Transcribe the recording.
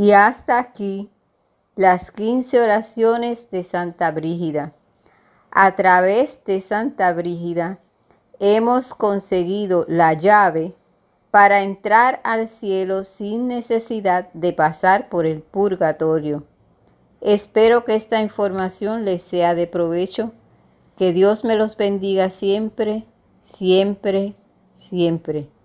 Y hasta aquí las 15 oraciones de Santa Brígida. A través de Santa Brígida hemos conseguido la llave para entrar al cielo sin necesidad de pasar por el purgatorio. Espero que esta información les sea de provecho. Que Dios me los bendiga siempre, siempre, siempre.